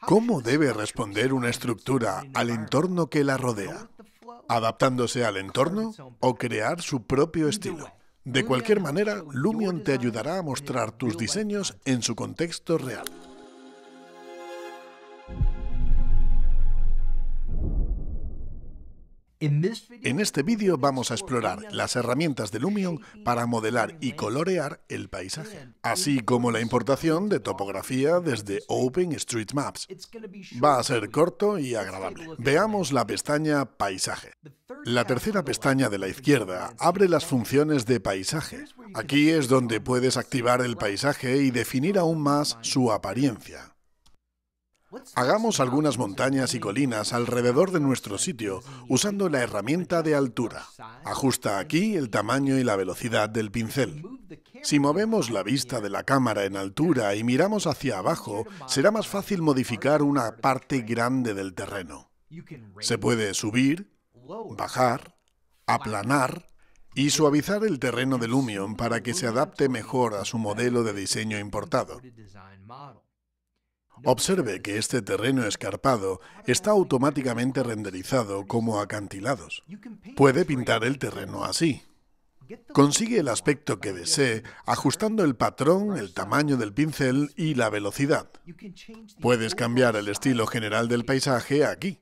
¿Cómo debe responder una estructura al entorno que la rodea? ¿Adaptándose al entorno o crear su propio estilo? De cualquier manera, Lumion te ayudará a mostrar tus diseños en su contexto real. En este vídeo vamos a explorar las herramientas de Lumion para modelar y colorear el paisaje, así como la importación de topografía desde OpenStreetMaps. Va a ser corto y agradable. Veamos la pestaña Paisaje. La tercera pestaña de la izquierda abre las funciones de paisaje. Aquí es donde puedes activar el paisaje y definir aún más su apariencia. Hagamos algunas montañas y colinas alrededor de nuestro sitio usando la herramienta de altura. Ajusta aquí el tamaño y la velocidad del pincel. Si movemos la vista de la cámara en altura y miramos hacia abajo, será más fácil modificar una parte grande del terreno. Se puede subir, bajar, aplanar y suavizar el terreno de Lumion para que se adapte mejor a su modelo de diseño importado. Observe que este terreno escarpado está automáticamente renderizado como acantilados. Puede pintar el terreno así. Consigue el aspecto que desee ajustando el patrón, el tamaño del pincel y la velocidad. Puedes cambiar el estilo general del paisaje aquí.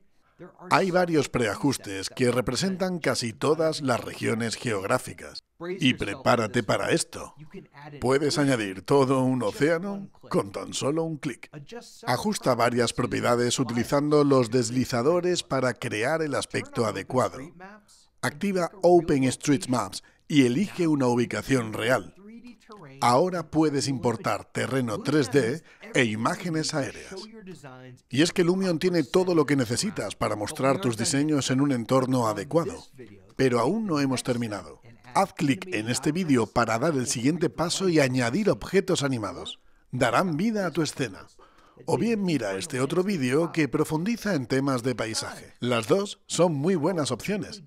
Hay varios preajustes que representan casi todas las regiones geográficas. Y prepárate para esto. Puedes añadir todo un océano con tan solo un clic. Ajusta varias propiedades utilizando los deslizadores para crear el aspecto adecuado. Activa OpenStreetMaps y elige una ubicación real. Ahora puedes importar terreno 3D e imágenes aéreas. Y es que Lumion tiene todo lo que necesitas para mostrar tus diseños en un entorno adecuado, pero aún no hemos terminado. Haz clic en este vídeo para dar el siguiente paso y añadir objetos animados. Darán vida a tu escena. O bien mira este otro vídeo que profundiza en temas de paisaje. Las dos son muy buenas opciones.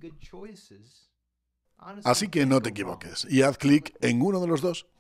Así que no te equivoques y haz clic en uno de los dos.